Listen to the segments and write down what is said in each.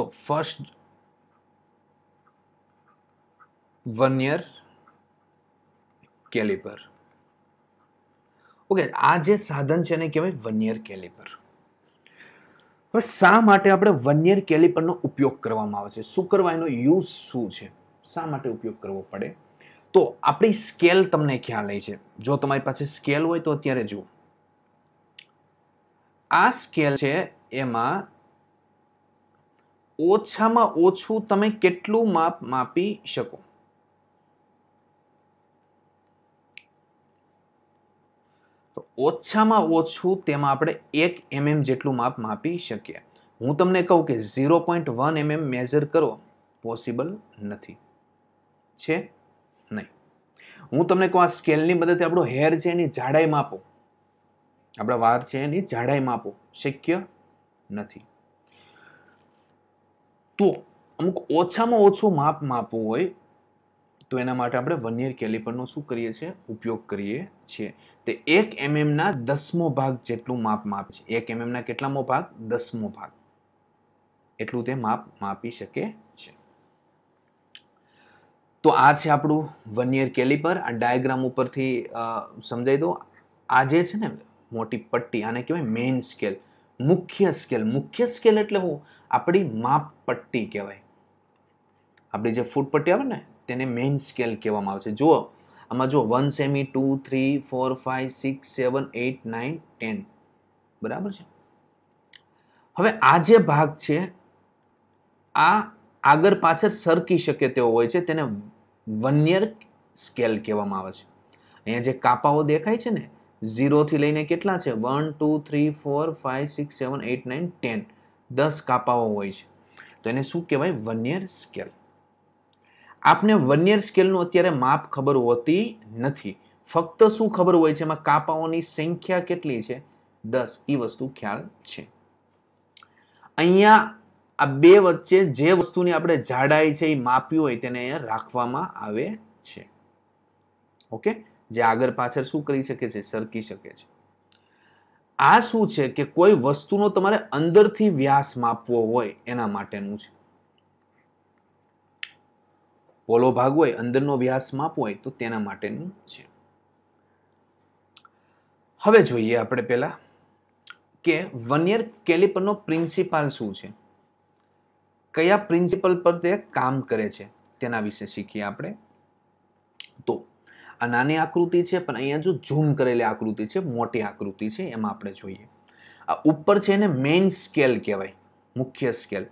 તો first vernier caliper okay આ જે સાધન છે એને કહેવાય વનિયર કેલિપર હવે શા માટે આપણે વનિયર કેલિપરનો ઉપયોગ કરવામાં આવે છે શું કરવા એનો યુઝ શું છે શા માટે ઉપયોગ કરવો પડે તો આપણી સ્કેલ તમને ખ્યાલ એ છે જો તમારી પાસે સ્કેલ હોય તો અત્યારે જુઓ આ સ્કેલ છે એમાં ઓછામાં ઓછું તમે કેટલું માપ માપી શકો તો ઓછામાં ઓછું તેમાં આપણે એક એમએમ જેટલું માપ માપી શકીએ હું તમને કહું કે zero point one mm measure કરો પોસિબલ નથી છે નહીં હું તમને કહું આ સ્કેલની મદદથી આપણો હેર છે એની જાડાઈ માપો આપણા વાર છે એની જાડાઈ માપો શક્ય નથી તો અમુક ઓછામાં ઓછું માપ માપવું હોય તો એના માટે આપણે વનિયર કેલિપરનો શું કરીએ છીએ ઉપયોગ કરીએ છીએ તે એક એમએમના દસમો ભાગ જેટલું માપ માપ છે એક એમએમના કેટલામો ભાગ દસમો ભાગ એટલું તે માપ માપી શકે છે તો આ છે આપણું વનિયર કેલિપર આ ડાયાગ્રામ ઉપરથી સમજાઈ દો આ જે છે ને મોટી પટ્ટી આને કહેવાય મેઇન સ્કેલ મુખ્ય સ્કેલ મુખ્ય સ્કેલ એટલે હું આપણી માપપટ્ટી કહેવાય આપણી જે ફૂટપટ્ટી આવે ને તેને મેઇન સ્કેલ કહેવામાં આવે છે જુઓ આમાં જો વન સેમી two three four five six seven eight nine ten બરાબર છે હવે આ જે ભાગ છે આ આગળ પાછળ સરકી શકે તેવો હોય છે તેને વન્યર સ્કેલ કહેવામાં આવે છે અહીંયા જે કાપાઓ દેખાય છે ને ઝીરોથી લઈને કેટલા છે one two three four five six seven eight nine ten દસ કાપાઓ હોય છે તો એને શું કહેવાય વનિયર સ્કેલ આપને વનિયર સ્કેલનું અત્યારે માપ ખબર હોતી નથી ફક્ત શું ખબર હોય છે એમાં કાપાઓની સંખ્યા કેટલી છે દસ એ વસ્તુ ખ્યાલ છે અહીંયા આ બે વચ્ચે જે વસ્તુની આપણે જાડાઈ છે એ માપ્યું હોય તેને અહીંયા રાખવામાં આવે છે ઓકે જે આગળ પાછળ શું કરી શકે છે સરકી શકે છે આ શું છે કે કોઈ વસ્તુનો તમારે અંદરથી વ્યાસ માપવો હોય એના માટેનું છે પોલો ભાગ હોય અંદરનો વ્યાસ માપવો હોય તો તેના માટેનું છે હવે જોઈએ આપણે પહેલા કે વનિયર કેલિપરનો પ્રિન્સિપાલ શું છે કયા પ્રિન્સિપલ પર તે કામ કરે છે તેના વિશે શીખીએ આપણે તો આ નાની આકૃતિ છે પણ અહીંયા જો ઝૂમ કરેલી આકૃતિ છે મોટી આકૃતિ છે એમાં આપણે જોઈએ આ ઉપર છે એને મેઇન સ્કેલ કહેવાય મુખ્ય સ્કેલ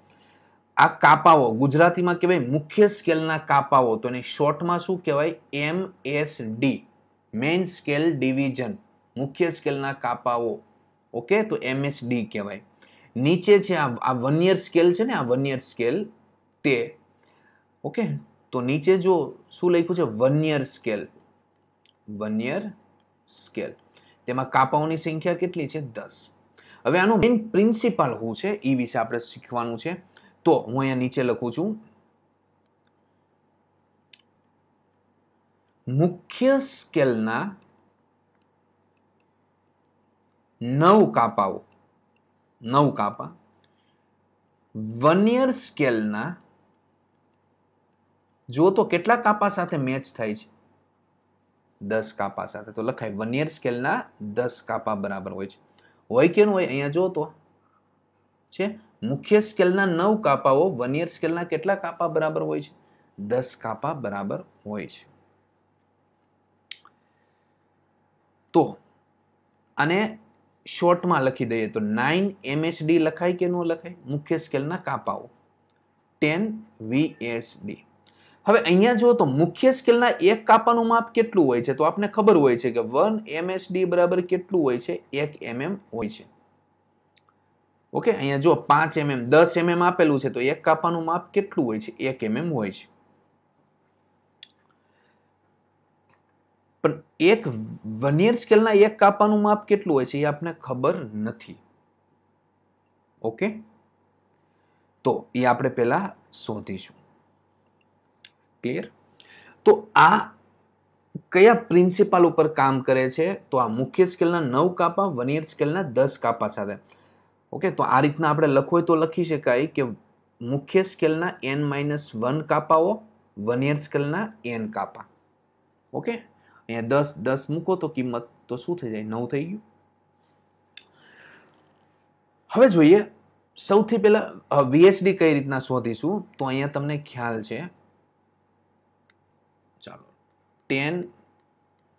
આ કાપાઓ ગુજરાતીમાં કહેવાય મુખ્ય સ્કેલના કાપાઓ તો એને શોર્ટમાં શું કહેવાય M S D main scale division મુખ્ય સ્કેલના કાપાઓ ઓકે તો એમ એસ ડી કહેવાય નીચે છે આ આ વનિયર સ્કેલ છે ને આ વનિયર સ્કેલ તે ઓકે તો નીચે જો શું લખ્યું છે વનિયર સ્કેલ વનિયર સ્કેલ તેમાં કાપાઓની સંખ્યા કેટલી છે દસ હવે આનું મેઇન પ્રિન્સિપાલ શું છે એ વિશે આપણે શીખવાનું છે તો હું અહીંયા નીચે લખું છું મુખ્ય સ્કેલના નવ કાપાઓ નવ કાપા વનિયર સ્કેલના જો તો કેટલા કાપા સાથે મેચ થાય છે દસ કાપા સાથે તો લખાય વનિયર સ્કેલના દસ કાપા બરાબર હોય છે હોય કે હોય અહીંયા જો તો છે મુખ્ય સ્કેલના નવ કાપાઓ વનિયર સ્કેલના કેટલા કાપા બરાબર હોય છે દસ કાપા બરાબર હોય છે તો અને શોર્ટમાં લખી દઈએ તો નાઇન એમએસડી લખાય કે ન લખાય મુખ્ય સ્કેલના કાપાઓ ટેન વીએસડી હવે અહીંયા જો તો મુખ્ય સ્કેલના એક કાપાનું માપ કેટલું હોય છે તો આપને ખબર હોય છે કે વન એમએસડી બરાબર કેટલું હોય છે એક એમએમ હોય છે ઓકે અહીંયા જો પાંચ એમએમ દસ એમએમ આપેલું છે તો એક કાપાનું માપ કેટલું હોય છે એક એમએમ હોય છે પણ એક વનિયર સ્કેલના એક કાપાનું માપ કેટલું હોય છે એ આપને ખબર નથી ઓકે તો એ આપણે પહેલાં શોધીશું ક્લિયર તો આ કયા પ્રિન્સિપાલ ઉપર કામ કરે છે તો આ મુખ્ય સ્કેલના નવ કાપા વનિયર સ્કેલના દસ કાપા સાથે ઓકે તો આ રીતના આપણે લખવું તો લખી શકાય કે મુખ્ય સ્કેલના એન માઇનસ વન કાપાઓ વનિયર સ્કેલના એન કાપા ઓકે અહીંયા દસ દસ મૂકો તો કિંમત તો શું થઈ જાય નવ થઈ ગયું હવે જોઈએ સૌથી પહેલાં વીએસડી કઈ રીતના શોધીશું તો અહીંયા તમને ખ્યાલ છે ten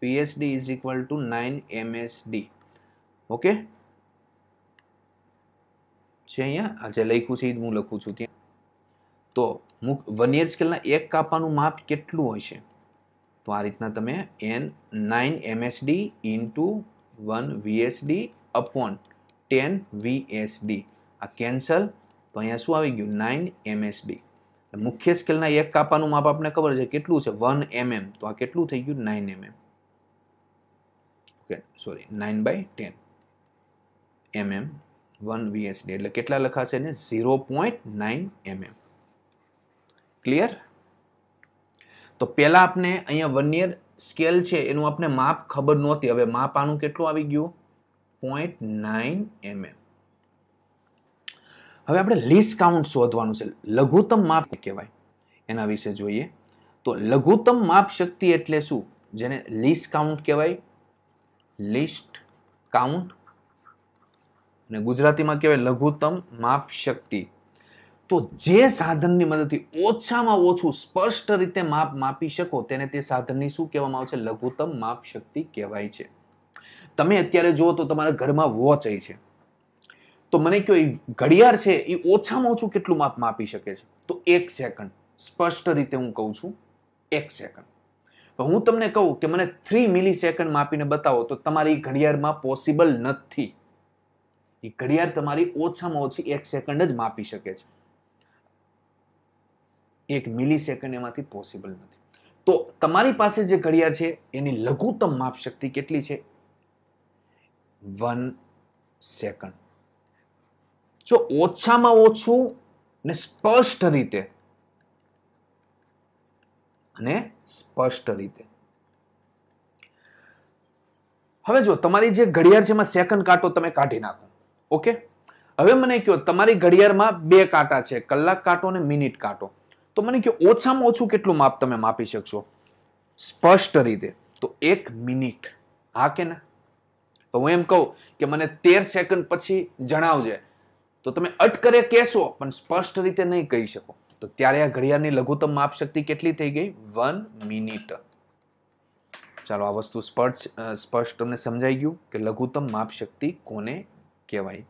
PhD is equal to nine MSD okay છે અહીંયા જે લખ્યું છે એ જ હું લખું છું ત્યાં તો મુક વનિયર સ્કેલના એક કાપાનું માપ કેટલું હોય છે તો આ રીતના તમે N nine MSD into one VSD upon ten VSD આ કેન્સલ તો અહીંયા શું આવી ગયું નાઇન એમએસડી મુખ્ય સ્કેલના એક કાપાનું માપ આપણને ખબર છે કેટલું છે વન એમએમ તો આ કેટલું થઈ ગયું nine mm okay sorry nine by ten mm one VSD એટલે કેટલા લખાશે ને zero point nine mm clear તો પહેલાં આપણે અહીંયા વનિયર સ્કેલ છે એનું આપણે માપ ખબર નહોતી હવે માપ આનું કેટલું આવી ગયું પોઈન્ટ નાઇન એમએમ હવે આપણે લીસ કાઉન્ટ શોધવાનું છે લઘુત્તમ માપ કહેવાય એના વિશે જોઈએ તો લઘુત્તમ માપ શક્તિ એટલે શું જેને લીસ કાઉન્ટ કહેવાય લિસ્ટ કાઉન્ટ અને ગુજરાતીમાં કહેવાય લઘુત્તમ માપ શક્તિ તો જે સાધનની મદદથી ઓછામાં ઓછું સ્પષ્ટ રીતે માપ માપી શકો તેને તે સાધનની શું કહેવામાં આવે છે લઘુત્તમ માપ શક્તિ કહેવાય છે તમે અત્યારે જુઓ તો તમારા ઘરમાં વોચ છે તો મને કયો એ ઘડિયાળ છે એ ઓછામાં ઓછું કેટલું માપ માપી શકે છે તો એક સેકન્ડ સ્પષ્ટ રીતે હું કહું છું એક સેકન્ડ હું તમને કહું કે મને થ્રી મિલી સેકન્ડ માપીને બતાવો તો તમારી ઘડિયાળમાં પોસિબલ નથી એ ઘડિયાળ તમારી ઓછામાં ઓછી એક સેકન્ડ જ માપી શકે છે એક મિલી સેકન્ડ એમાંથી પોસિબલ નથી તો તમારી પાસે જે ઘડિયાળ છે એની લઘુત્તમ માપ શક્તિ કેટલી છે વન સેકન્ડ જો ઓછામાં ઓછું ને સ્પષ્ટ રીતે અને સ્પષ્ટ રીતે હવે જો તમારી જે ઘડિયાળ છે એમાં સેકન્ડ કાંટો તમે કાઢી નાખો ઓકે હવે મને કહો તમારી ઘડિયાળમાં બે કાંટા છે કલાક કાંટો અને મિનિટ કાંટો તો મને કહો ઓછામાં ઓછું કેટલું માપ તમે માપી શકશો સ્પષ્ટ રીતે તો એક મિનિટ હા કે ને તો હું એમ કહું કે મને તેર સેકન્ડ પછી જણાવજે તો તમે અટકરે કહેશો પણ સ્પષ્ટ રીતે નહીં કહી શકો તો ત્યારે આ ઘડિયાળની લઘુત્તમ માપ શક્તિ કેટલી થઈ ગઈ વન મિનિટ ચાલો આ વસ્તુ સ્પષ્ટ સ્પષ્ટ તમને સમજાઈ ગયું કે લઘુત્તમ માપ શક્તિ કોને કહેવાય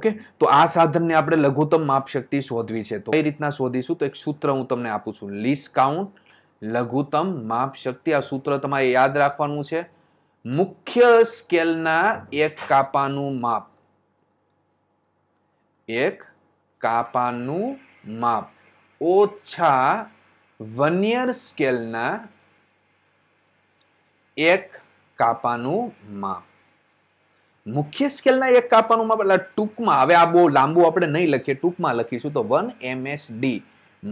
ઓકે તો આ સાધનને આપણે લઘુત્તમ માપ શક્તિ શોધવી છે તો એ રીતના શોધીશું તો એક સૂત્ર હું તમને આપું છું લીસ કાઉન્ટ લઘુત્તમ માપ શક્તિ આ સૂત્ર તમારે યાદ રાખવાનું છે મુખ્ય સ્કેલના એક કાપાનું માપ એક કાપાનું માપ ઓછા વનિયર સ્કેલના એક કાપાનું માપ મુખ્ય સ્કેલના એક કાપાનું માપ એટલે ટૂંકમાં હવે આ બહુ લાંબુ આપણે નહીં લખીએ ટૂંકમાં લખીશું તો one MS D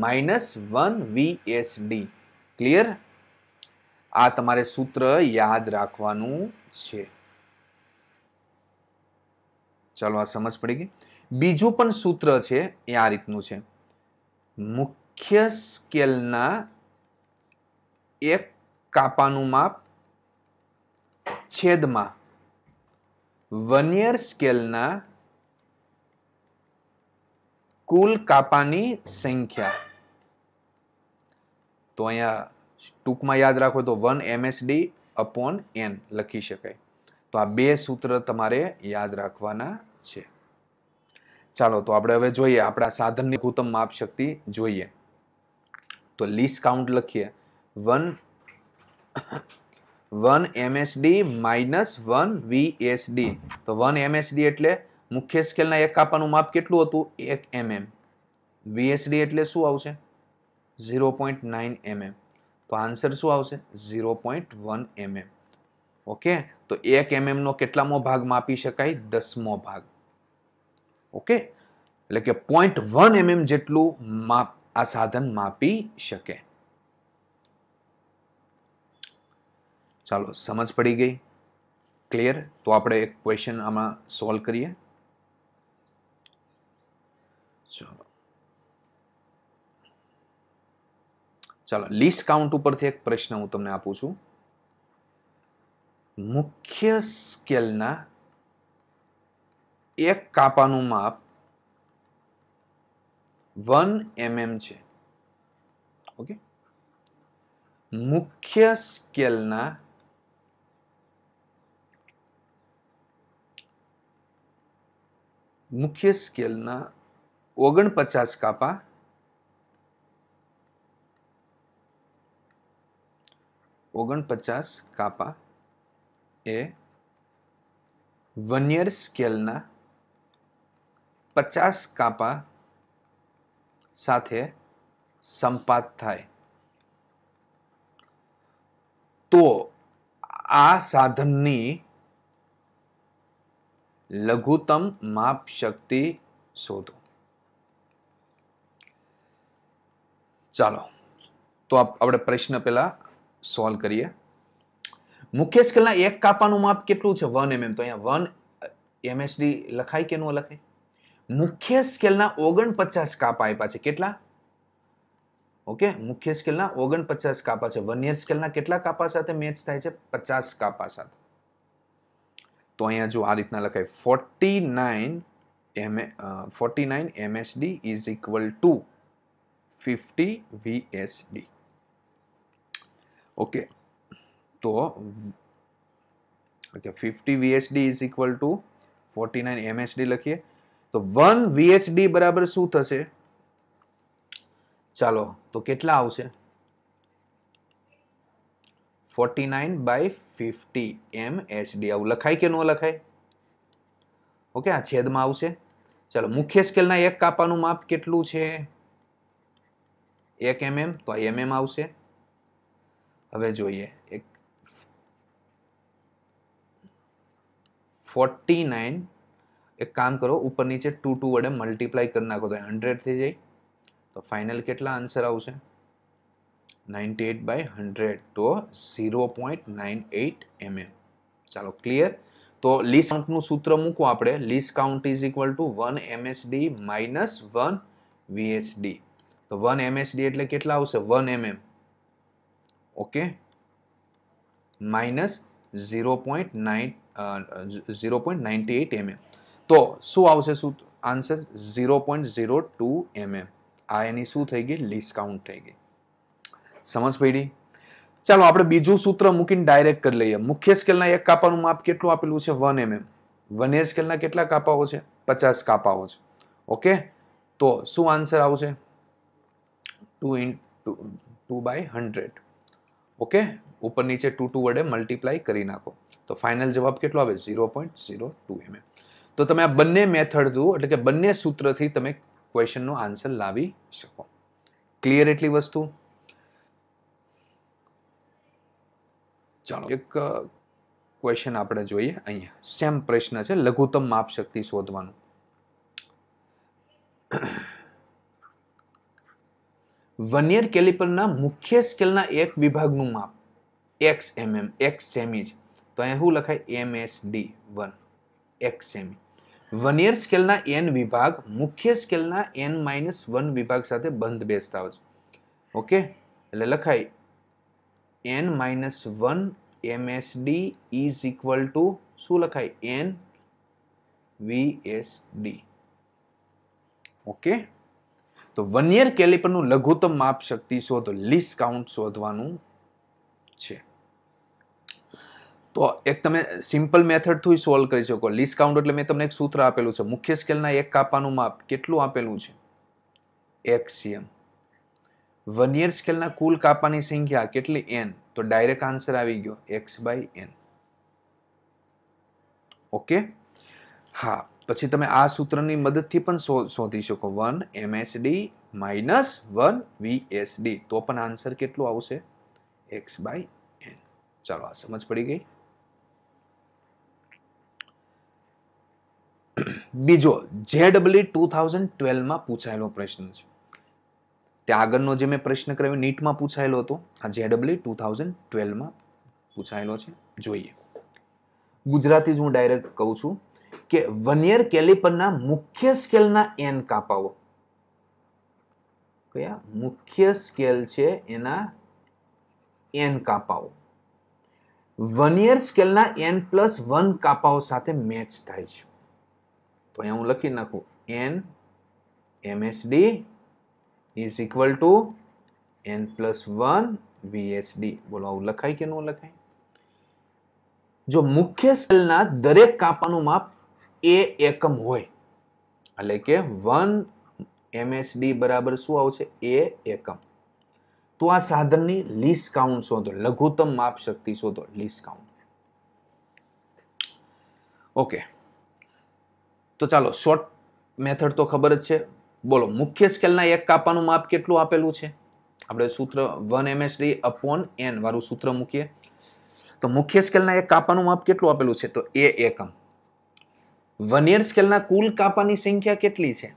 minus one V S D clear આ તમારે સૂત્ર યાદ રાખવાનું છે ચાલો આ સમજ પડી ગઈ બીજું પણ સૂત્ર છે એ આ રીતનું છે મુખ્ય સ્કેલના એક કાપાનું માપ છેદમાં વનિયર સ્કેલના કુલ કાપાની સંખ્યા તો અહીંયા ટૂંકમાં યાદ રાખો તો વન એમએસડી અપોન એન લખી શકાય તો આ બે સૂત્ર તમારે યાદ રાખવાના છે ચાલો તો આપણે હવે જોઈએ આપણા સાધનની લઘુત્તમ માપ શક્તિ જોઈએ તો લીસ કાઉન્ટ લખીએ one one MSD minus one VSD તો વન એમએસડી એટલે મુખ્ય સ્કેલના એક કાપાનું માપ કેટલું હતું એક એમએમ વીએસડી એટલે શું આવશે ઝીરો પોઈન્ટ નાઇન એમએમ તો આન્સર શું આવશે zero point one mm okay તો એક એમએમનો કેટલામો ભાગ માપી શકાય દસમો ભાગ ઓકે એટલે કે પોઈન્ટ વન એમએમ જેટલું માપ આ સાધન માપી શકે ચાલો સમજ પડી ગઈ ક્લિયર તો આપણે એક ક્વેશ્ચન આમાં સોલ્વ કરીએ ચાલો ચાલો લીસ્ટ કાઉન્ટ ઉપરથી એક પ્રશ્ન હું તમને આપું છું મુખ્ય સ્કેલના એક કાપાનું માપ વન એમએમ છે ઓકે મુખ્ય સ્કેલના મુખ્ય સ્કેલના ઓગણપચાસ કાપા ઓગણપચાસ કાપા એ વનિયર સ્કેલના પચાસ કાપા સાથે સંપાત થાય તો આ સાધનની લઘુત્તમ માપ શક્તિ શોધો ચાલો તો આપણે પ્રશ્ન પહેલા સોલ્વ કરીએ મુખ્ય સ્કેલના એક કાપાનું માપ કેટલું છે વન એમએમ તો અહીંયા વન એમએસડી લખાય કે ન લખાય મુખ્ય સ્કેલના ઓગણપચાસ કાપા આપ્યા છે કેટલા ઓકે મુખ્ય સ્કેલના ઓગણપચાસ કાપા છે વનિયર સ્કેલના કેટલા કાપા સાથે મેચ થાય છે પચાસ કાપા સાથે તો અહીંયા જો આ રીતના લખાય forty nine M forty nine MSD is equal to fifty VSD okay તો okay fifty VSD is equal to forty nine MSD લખીએ તો વન વીએચડી બરાબર શું થશે ચાલો તો કેટલા આવશે forty nine by fifty M HD આવું લખાય કે ન લખાય ઓકે આ છેદમાં આવશે ચાલો મુખ્ય સ્કેલના એક કાપાનું માપ કેટલું છે એક એમએમ તો આ એમએમ આવશે હવે જોઈએ એક ફોર્ટી નાઇન એક કામ કરો ઉપર નીચે ટુ ટુ વડે મલ્ટીપ્લાય કરી નાખો તો હંડ્રેડ થઈ જાય તો ફાઇનલ કેટલા આન્સર આવશે નાઇન્ટી એટ બાય હંડ્રેડ તો zero point nine eight mm ચાલો ક્લિયર તો લીસ કાઉન્ટનું સૂત્ર મૂકવું આપણે least count is equal to one MSD minus one VSD તો વન એમએસડી એટલે કેટલા આવશે one mm okay minus zero point nine zero point ninety eight mm તો શું આવશે શું answer zero point zero two mm આ એની શું થઈ ગઈ લીસ્ટ થઈ ગઈ સમજ પડી ચાલો આપણે બીજું સૂત્ર મૂકીને ડાયરેક્ટ કરી લઈએ મુખ્ય સ્કેલના એક કાપાનું માપ કેટલું આપેલું છે વન એમએમ વનેર સ્કેલના કેટલા કાપાઓ છે પચાસ કાપાઓ છે ઓકે તો શું આન્સર આવશે two in two by hundred okay ઉપર નીચે ટુ ટુ વડે મલ્ટીપ્લાય કરી નાખો તો ફાઇનલ જવાબ કેટલો આવે zero point zero two mm તો તમે આ બંને મેથડ થ્રુ એટલે કે બંને સૂત્રથી તમે ક્વેશ્ચનનો આન્સર લાવી શકો ક્લિયર એટલી વસ્તુ ચાલો એક ક્વેશ્ચન આપણે જોઈએ અહીંયા સેમ પ્રશ્ન છે લઘુત્તમ માપ શક્તિ શોધવાનું વનિયર કેલિપરના મુખ્ય સ્કેલના એક વિભાગનું માપ એક્સ એમએમ એક્સ સેમી છે તો અહીંયા શું લખાય એમ એસ ડી વન એક સેમી યર સ્કેલના એન વિભાગ મુખ્ય સ્કેલના એન માઇનસ વન વિભાગ સાથે બંધ બેસતા હોય છે ઓકે એટલે લખાય N minus one MSD is equal to શું લખાય N V S D okay તો વનિયર કેલિપરનું લઘુત્તમ માપ શક્તિ શોધ લીસ કાઉન્ટ શોધવાનું છે તો એક તમે સિમ્પલ મેથડ મેથડથી સોલ્વ કરી શકો લીસ કાઉન્ટ એટલે મેં તમને એક સૂત્ર આપેલું છે મુખ્ય સ્કેલના એક કાપાનું માપ કેટલું આપેલું છે એક સીએમ વનિયર સ્કેલના કુલ કાપાની સંખ્યા કેટલી એન તો ડાયરેક્ટ આન્સર આવી ગયો એક્સ બાય એન ઓકે હા પછી તમે આ સૂત્રની મદદથી પણ શોધી શકો one MSD minus one VSD તો પણ આન્સર કેટલું આવશે એક્સ બાય એન ચાલો આ સમજ પડી ગઈ બીજો જેડબલી ટુ થાઉઝન્ડ ટ્વેલ્વમાં પૂછાયેલો પ્રશ્ન છે તે આગળનો જે મેં પ્રશ્ન કર્યો નીટમાં પૂછાયેલો હતો આ જેડબલી ટુ થાઉઝન્ડ ટ્વેલ્વમાં પૂછાયેલો છે જોઈએ ગુજરાતી જ હું ડાયરેક્ટ કહું છું કે વનિયર કેલિપરના મુખ્ય સ્કેલના એન કાપાઓ કયા મુખ્ય સ્કેલ છે એના એન કાપાઓ વનિયર સ્કેલના એન પ્લસ વન કાપાઓ સાથે મેચ થાય છે તો અહીંયા હું લખી નાખું N MSD is equal to N plus one VSD બોલો આવું લખાય કે ન લખાય જો મુખ્ય સેલના દરેક કાપાનું માપ એ એકમ હોય એટલે કે વન એમએસડી બરાબર શું આવશે એ એકમ તો આ સાધનની લીસ કાઉન્ટ શોધો લઘુત્તમ માપ શક્તિ શોધો લીસ કાઉન્ટ ઓકે તો ચાલો શોર્ટ મેથડ તો ખબર જ છે બોલો મુખ્ય સ્કેલના એક કાપાનું માપ કેટલું આપેલું છે આપણે સૂત્ર વન એમએસડી અપોન એન વાળું સૂત્ર મૂકીએ તો મુખ્ય સ્કેલના એક કાપાનું માપ કેટલું આપેલું છે તો એ એકમ વનિયર સ્કેલના કુલ કાપાની સંખ્યા કેટલી છે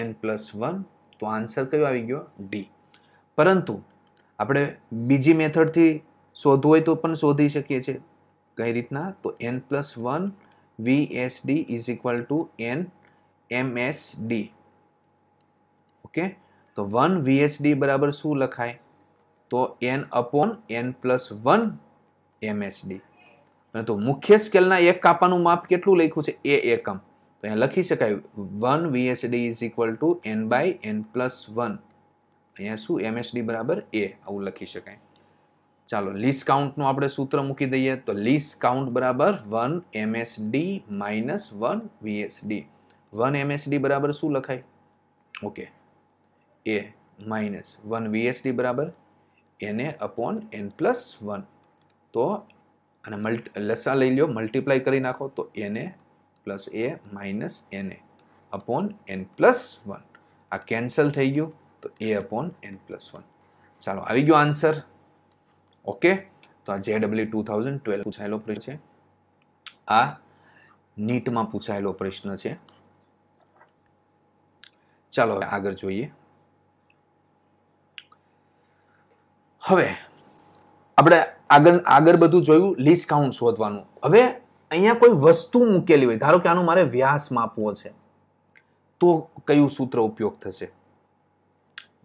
એન પ્લસ વન તો આન્સર કયો આવી ગયો ડી પરંતુ આપણે બીજી મેથડથી શોધવું હોય તો પણ શોધી શકીએ છીએ કઈ રીતના તો N plus one VSD is equal to N MSD. Okay તો વન VSD બરાબર શું લખાય તો N upon N plus one MSD અને તો મુખ્ય સ્કેલના એક કાપાનું માપ કેટલું લખ્યું છે એ એકમ તો અહીંયા લખી શકાય one VSD is equal to N by N plus one અહીંયા શું MSD બરાબર એ આવું લખી શકાય ચાલો લીસ કાઉન્ટનું આપણે સૂત્ર મૂકી દઈએ તો લીસ કાઉન્ટ બરાબર one MSD minus one VSD one MSD બરાબર શું લખાય ઓકે એ માઇનસ વન વીએસડી બરાબર એને અપોન એન પ્લસ વન તો અને મલ્ટ લસા લઈ લો મલ્ટીપ્લાય કરી નાખો તો એને પ્લસ એ માઇનસ એને અપોન એન પ્લસ વન આ કેન્સલ થઈ ગયું તો એ અપોન એન પ્લસ વન ચાલો આવી ગયો આન્સર ઓકે તો આ જેડબલ્યુ ટુ થાઉઝન્ડ ટ્વેલ્વ પૂછાયેલો પ્રશ્ન છે આ નીટમાં પૂછાયેલો પ્રશ્ન છે ચાલો હવે આગળ જોઈએ હવે આપણે આગળ આગળ બધું જોયું લીસ્ટ કાઉન્ટ શોધવાનું હવે અહીંયા કોઈ વસ્તુ મૂકેલી હોય ધારો કે આનો મારે વ્યાસ માપવો છે તો કયું સૂત્ર ઉપયોગ થશે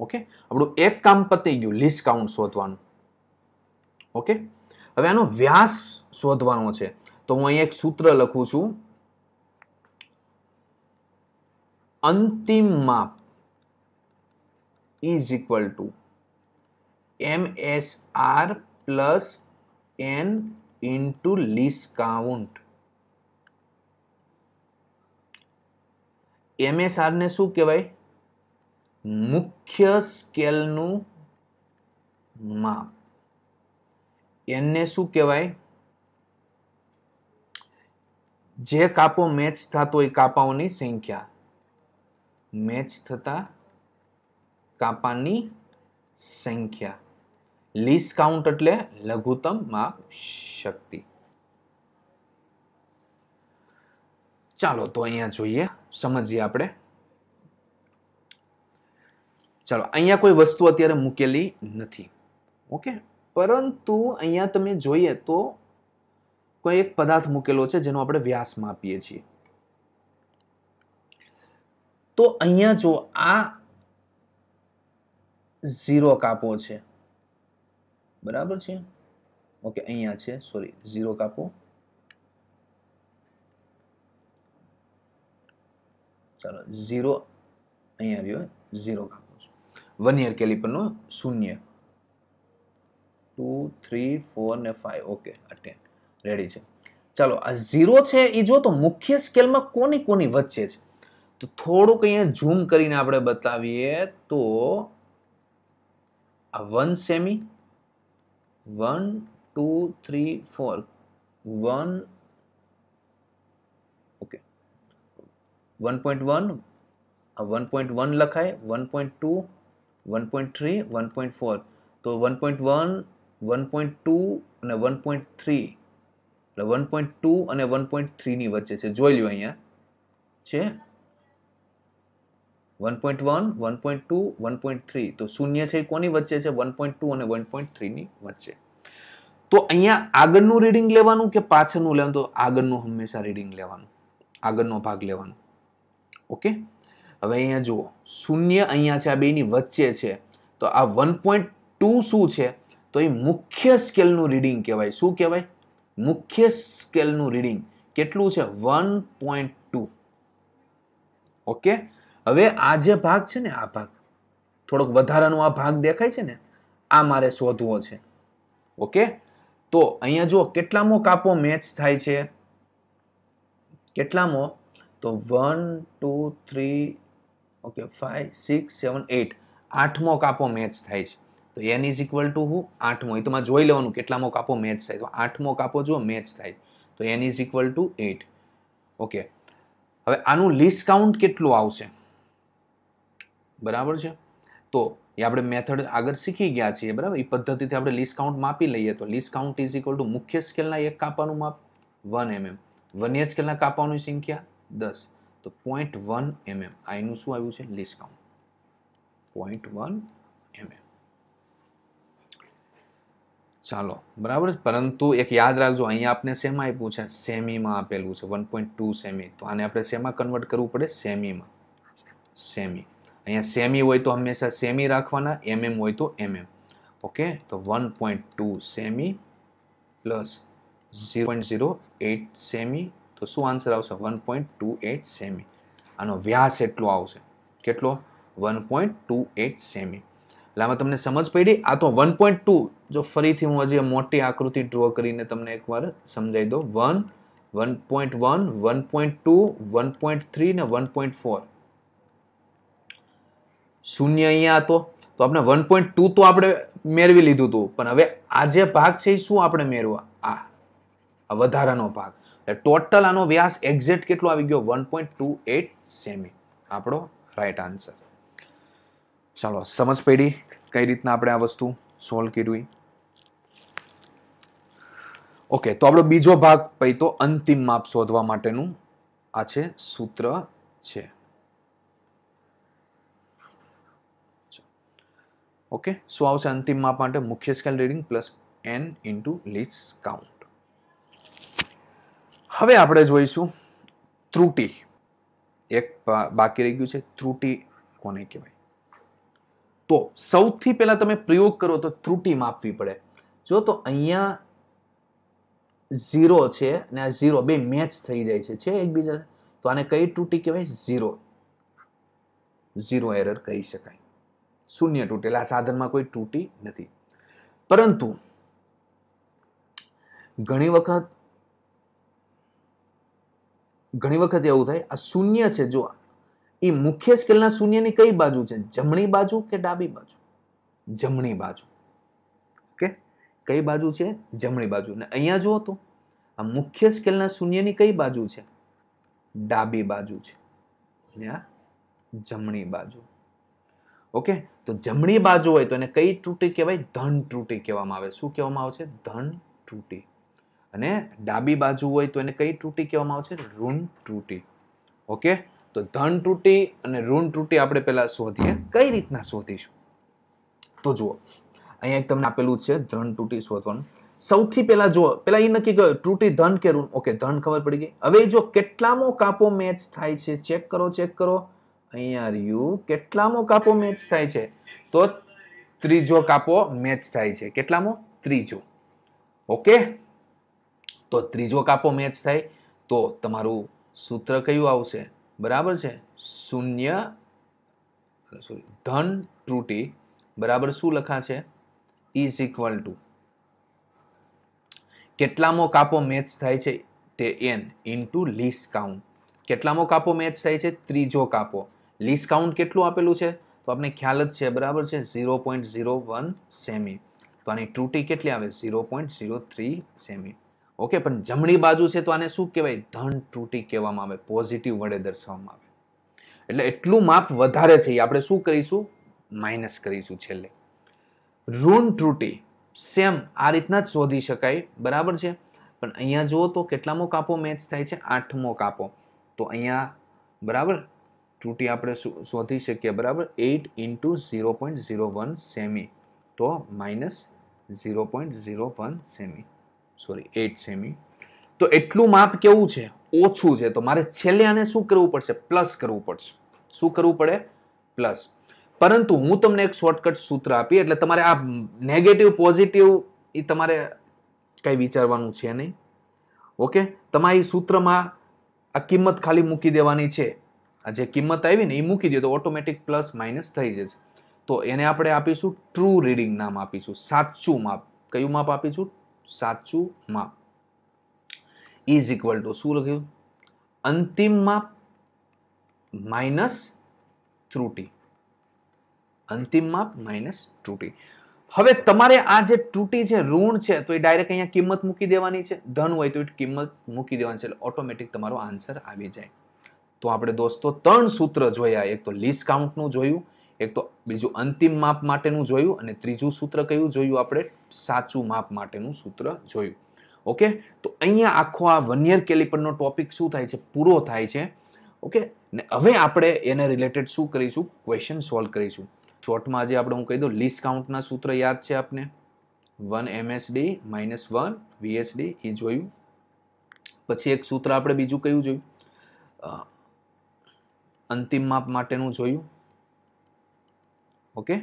ઓકે આપણું એક કામ પતી ગયું લીસ્ટ કાઉન્ટ શોધવાનું ઓકે હવે આનો વ્યાસ શોધવાનો છે તો હું અહીંયા એક સૂત્ર લખું છું અંતિમ માપ is equal to M S R plus N into least count એમએસઆરને શું કહેવાય મુખ્ય સ્કેલનું માપ n ने શું કહેવાય જે કાપો મેચ થાતો એ કાપો ની સંખ્યા મેચ થતા કાપાની સંખ્યા ડિસ્કાઉન્ટ એટલે લઘુતમ માક્ષકતિ ચાલો તો અહીંયા જોઈએ સમજીએ આપણે ચાલો અહીંયા કોઈ વસ્તુ અત્યારે મૂકેલી નથી ઓકે પરંતુ અહીંયા તમે જોઈએ તો કોઈ એક પદાર્થ મૂકેલો છે જેનો આપણે વ્યાસ માપીએ છીએ તો અહીંયા જો આ ઝીરો કાપો છે બરાબર છે ઓકે અહીંયા છે સોરી ઝીરો કાપો ચાલો ઝીરો અહીંયા રહ્યો ઝીરો કાપો વન યર કેલિપરનો શૂન્ય ટુ થ્રી ફોર ને ફાઇવ ઓકે આ ટેન રેડી છે ચાલો આ ઝીરો છે એ જો તો મુખ્ય સ્કેલમાં કોની કોની વચ્ચે છે તો થોડુંક અહીંયા ઝૂમ કરીને આપણે બતાવીએ તો આ વન સેમી one two three four one okay one point one આ વન પોઈન્ટ વન લખાય one point two one point three one point four તો one point one one point two અને વન પોઈન્ટ થ્રી એટલે one point two અને one point થ્રીની વચ્ચે છે જોઈ લ્યો અહીંયા છે one point one one point two one point three તો શૂન્ય છે કોની વચ્ચે છે વન પોઈન્ટ ટુ અને વન પોઈન્ટ થ્રીની વચ્ચે તો અહીંયા આગળનું રીડિંગ લેવાનું કે પાછળનું લેવાનું તો આગળનું હંમેશા રીડિંગ લેવાનું આગળનો ભાગ લેવાનો ઓકે હવે અહીંયા જુઓ શૂન્ય અહીંયા છે આ બેની વચ્ચે છે તો આ વન પોઈન્ટ ટુ શું છે તો એ મુખ્ય સ્કેલનું રીડિંગ કહેવાય શું કહેવાય મુખ્ય સ્કેલનું રીડિંગ કેટલું છે વન પોઈન્ટ ટુ ઓકે હવે આ જે ભાગ છે ને આ ભાગ થોડોક વધારાનો આ ભાગ દેખાય છે ને આ મારે શોધવો છે ઓકે તો અહીંયા જુઓ કેટલામો કાપો મેચ થાય છે કેટલામો તો one two three okay five six seven eight આઠમો કાપો મેચ થાય છે તો એન ઇઝ ઇક્વલ ટુ હું આઠમો એ તો મારે જોઈ લેવાનું કેટલામો કાપો મેચ થાય તો આઠમો કાપો જો મેચ થાય તો N is equal to eight okay હવે આનું ડિસ્કાઉન્ટ કેટલું આવશે બરાબર છે તો એ આપણે મેથડ આગળ શીખી ગયા છીએ બરાબર એ પદ્ધતિથી આપણે ડિસ્કાઉન્ટ માપી લઈએ તો ડિસ્કાઉન્ટ ઇઝ ઇક્વલ ટુ મુખ્ય સ્કેલના એક કાપાનું માપ વન એમએમ mm. વન્ય સ્કેલના કાપવાની સંખ્યા દસ તો પોઈન્ટ વન એમએમ આ એનું શું આવ્યું છે ડિસ્કાઉન્ટ પોઈન્ટ વન એમએમ ચાલો બરાબર પરંતુ એક યાદ રાખજો અહીંયા આપણે શેમાં આપ્યું છે સેમીમાં આપેલું છે વન પોઈન્ટ ટુ સેમી તો આને આપણે શેમાં કન્વર્ટ કરવું પડે સેમીમાં સેમી અહીંયા સેમી હોય તો હંમેશા સેમી રાખવાના એમએમ હોય તો એમએમ ઓકે તો વન પોઈન્ટ ટુ સેમી plus zero point zero eight સેમી તો શું આન્સર આવશે વન પોઈન્ટ ટુ એટ સેમી આનો વ્યાસ એટલો આવશે કેટલો વન પોઈન્ટ ટુ એટ સેમી એટલે આમાં તમને સમજ પડી આ તો વન પોઈન્ટ ટુ જો ફરીથી હું હજી મોટી આકૃતિ ડ્રો કરીને તમને એકવાર સમજાવી દઉં one one point one one point two one point three ને વન પોઈન્ટ ફોર શૂન્ય અહીંયા હતો તો આપણે વન પોઈન્ટ ટુ તો આપણે મેળવી લીધું હતું પણ હવે આ જે ભાગ છે એ શું આપણે મેળવા આ વધારાનો ભાગ એટલે ટોટલ આનો વ્યાસ એક્ઝેક્ટ કેટલો આવી ગયો વન પોઈન્ટ ટુ એટ સેમી આપણો રાઈટ આન્સર ચાલો સમજ પડી કઈ રીતના આપણે આ વસ્તુ સોલ્વ કરવી ઓકે તો આપણો બીજો ભાગ પછી તો અંતિમ માપ શોધવા માટેનું આ છે સૂત્ર છે ઓકે શું આવશે અંતિમ માપ માટે મુખ્ય scale reading plus N into least count હવે આપણે જોઈશું ત્રુટિ એક બાકી રહી ગયું છે ત્રુટિ કોને કહેવાય તો સૌથી પહેલાં તમે પ્રયોગ કરો તો ત્રુટિ માપવી પડે જો તો અહીંયા ઝીરો છે અને આ ઝીરો બે મેચ થઈ જાય છે છે એકબીજા તો આને કઈ ત્રુટિ કહેવાય ઝીરો ઝીરો એરર કહી શકાય શૂન્ય તૂટ એટલે આ સાધનમાં કોઈ તૂટી નથી પરંતુ ઘણી વખત ઘણી વખત એવું થાય આ શૂન્ય છે જો એ મુખ્ય સ્કેલના શૂન્યની કઈ બાજુ છે જમણી બાજુ કે ડાબી બાજુ જમણી બાજુ ઓકે કઈ બાજુ છે જમણી બાજુ અને અહીંયા જુઓ તો આ મુખ્ય સ્કેલના શૂન્યની કઈ બાજુ છે ડાબી બાજુ છે અને આ જમણી બાજુ ઓકે તો જમણી બાજુ હોય તો એને કઈ ત્રુટિ કહેવાય ધન ત્રુટિ કહેવામાં આવે શું કહેવામાં આવે છે ધન ત્રુટી અને ડાબી બાજુ હોય તો એને કઈ ત્રુટિ કહેવામાં આવે છે ઋણ ત્રુટી ઓકે તો ધન ત્રુટિ અને ઋણ ત્રુટિ આપણે પહેલાં શોધીએ કઈ રીતના શોધીશું તો જુઓ અહીંયા એક તમને આપેલું છે ધન ત્રુટિ શોધવાનું સૌથી પહેલાં જુઓ પેલા એ નક્કી કર્યું તૂટી ધન કે ઋણ ઓકે ધન ખબર પડી ગઈ હવે જો કેટલામો કાપો મેચ થાય છે ચેક કરો ચેક કરો અહીંયા રહ્યું કેટલામો કાપો મેચ થાય છે તો ત્રીજો કાપો મેચ થાય છે કેટલામો ત્રીજો ઓકે તો ત્રીજો કાપો મેચ થાય તો તમારું સૂત્ર કયું આવશે બરાબર છે શૂન્ય સોરી ધન ત્રુટી બરાબર શું લખા છે ઇઝ ઇક્વલ ટુ કેટલામો કાપો મેચ થાય છે તે એન ઇન્ટુ લીસ કાઉન્ટ કેટલામો કાપો મેચ થાય છે ત્રીજો કાપો લીસ કાઉન્ટ કેટલું આપેલું છે તો આપણે ખ્યાલ જ છે બરાબર છે ઝીરો પોઈન્ટ ઝીરો વન સેમી તો આની ત્રુટિ કેટલી આવે ઝીરો પોઈન્ટ ઝીરો થ્રી સેમી ઓકે પણ જમણી બાજુ છે તો આને શું કહેવાય ધન ત્રુટી કહેવામાં આવે પોઝિટિવ વડે દર્શાવવામાં આવે એટલે એટલું માપ વધારે છે આપણે શું કરીશું માઇનસ કરીશું છેલ્લે ઋણ ત્રુટી સેમ આ રીતના જ શોધી શકાય બરાબર છે પણ અહીંયા જુઓ તો કેટલામો કાપો મેચ થાય છે આઠમો કાપો તો અહીંયા બરાબર ત્રુટી આપણે શોધી શકીએ બરાબર eight into zero point zero one સેમી તો minus zero point zero one સેમી સોરી એટ સેમી તો એટલું માપ કેવું છે ઓછું છે તો મારે છેલ્લે આને શું કરવું પડશે પ્લસ કરવું પડશે શું કરવું પડે પ્લસ પરંતુ હું તમને એક શોર્ટકટ સૂત્ર આપી એટલે તમારે આ નેગેટિવ પોઝિટિવ એ તમારે કંઈ વિચારવાનું છે નહીં ઓકે તમારી સૂત્રમાં આ કિંમત ખાલી મૂકી દેવાની છે આ જે કિંમત આવી ને એ મૂકી દે તો ઓટોમેટિક પ્લસ માઇનસ થઈ જશે તો એને આપણે આપીશું ટ્રુ રીડિંગ નામ આપીશું સાચું માપ કયું માપ આપીશું સાચું માપ ઇઝ ઇક્વલ ટુ શું લખ્યું અંતિમ માપ માઇનસ ત્રુટી અંતિમ માપ માઇનસ ત્રુટી હવે તમારે આ જે ત્રુટિ છે ઋણ છે તો એ ડાયરેક્ટ અહીંયા કિંમત મૂકી દેવાની છે ધન હોય તો એ કિંમત મૂકી દેવાની છે ઓટોમેટિક તમારો આન્સર આવી જાય તો આપણે દોસ્તો ત્રણ સૂત્ર જોયા એક તો લીસ કાઉન્ટનું જોયું એક તો બીજું અંતિમ માપ માટેનું જોયું અને ત્રીજું સૂત્ર કયું જોયું આપણે સાચું માપ માટેનું સૂત્ર જોયું ઓકે તો અહીંયા આખો આ વનિયર કેલિપરનો ટોપિક શું થાય છે પૂરો થાય છે ઓકે ને હવે આપણે એને રિલેટેડ શું કરીશું ક્વેશ્ચન સોલ્વ કરીશું શોર્ટમાં આજે આપણે હું કહી દઉં લીસ કાઉન્ટના સૂત્ર યાદ છે આપને one MSD minus one VSD એ જોયું પછી એક સૂત્ર આપણે બીજું કયું જોયું અંતિમ માપ માટેનું જોયું okay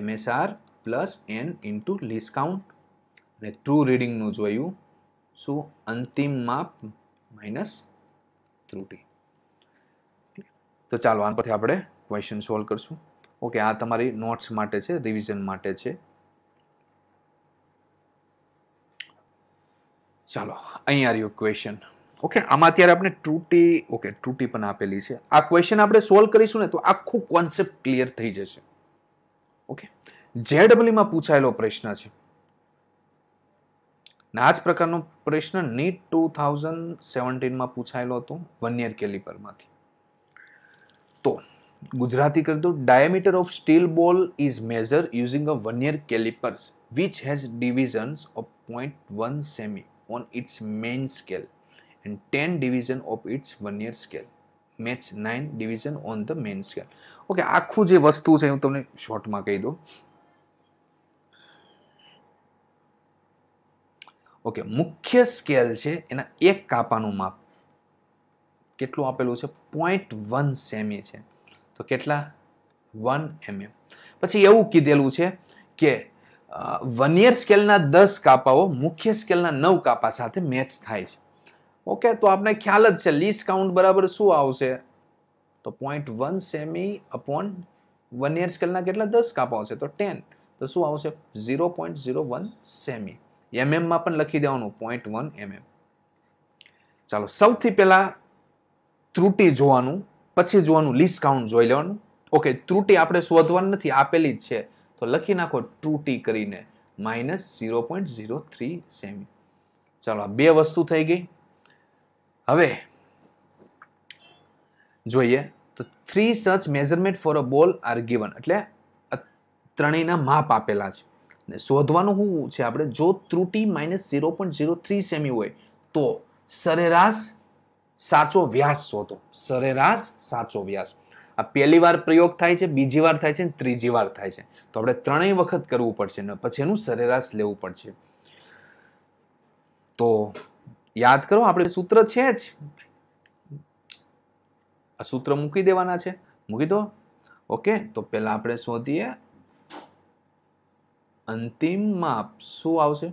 MSR plus N into least અને ટ્રુ રીડિંગનું જોયું શું અંતિમ માપ માઇનસ ત્રુટી તો ચાલો આના પરથી આપણે ક્વેશ્ચન સોલ્વ કરશું ઓકે આ તમારી નોટ્સ માટે છે રિવિઝન માટે છે ચાલો અહીંયા આ રહ્યું ક્વેશ્ચન ઓકે આમાં અત્યારે આપણે ત્રુટી ઓકે ત્રુટી પણ આપેલી છે આ ક્વેશ્ચન આપણે સોલ્વ કરીશું ને તો આખું કોન્સેપ્ટ ક્લિયર થઈ જશે ઓકે જે ડબલમાં પૂછાયેલો પ્રશ્ન છે આ જ પ્રકારનો પ્રશ્ન નીટ ટુ થાઉઝન્ડ સેવન્ટીનમાં પૂછાયેલો હતો વન યર કેલિપરમાંથી તો ગુજરાતી કરી દો diameter of steel ball is measure using a vernier calipers which has divisions of 0.1 semi on its main scale and 10 division of its vernier scale match nine division on the main scale okay આખું જે વસ્તુ છે હું તમને શોર્ટમાં કહી દઉં okay મુખ્ય scale છે એના એક કાપાનું માપ કેટલું આપેલું છે પોઈન્ટ વન સેમી છે તો કેટલા વન એમએમ mm. પછી એવું કીધેલું છે કે વનિયર સ્કેલના દસ કાપાઓ મુખ્ય સ્કેલના નવ કાપા સાથે મેચ થાય છે ઓકે તો આપણે ખ્યાલ જ છે લીસ કાઉન્ટ બરાબર શું આવશે તો પોઈન્ટ વન સેમી અપોન વન યર સ્કેલના કેટલા દસ કાપ આવશે તો ટેન તો શું આવશે ઝીરો પોઈન્ટ ઝીરો વન સેમી એમએમમાં પણ લખી દેવાનું પોઈન્ટ વન એમએમ ચાલો સૌથી પહેલાં ત્રુટિ જોવાનું પછી જોવાનું લીસ કાઉન્ટ જોઈ લેવાનું ઓકે ત્રુટિ આપણે શોધવાનું નથી આપેલી જ છે તો લખી નાખો ત્રુટી કરીને minus zero point zero three સેમી ચાલો આ બે વસ્તુ થઈ ગઈ હવે જોઈએ તો થ્રી સચ મેઝરમેન્ટ ફોર અ બોલ આર ગિવન એટલે ત્રણેયના માપ આપેલા છે ને શોધવાનું શું છે આપણે જો ત્રુટી minus zero point zero three સેમી હોય તો સરેરાશ સાચો વ્યાસ શોધો સરેરાશ સાચો વ્યાસ આ પહેલી વાર પ્રયોગ થાય છે બીજી વાર થાય છે ને ત્રીજી વાર થાય છે તો આપણે ત્રણેય વખત કરવું પડશે ને પછી એનું સરેરાશ લેવું પડશે તો યાદ કરો આપણે સૂત્ર છે જ આ સૂત્ર મૂકી દેવાના છે મૂકી દો ઓકે તો પહેલાં આપણે શોધીએ અંતિમ માપ શું આવશે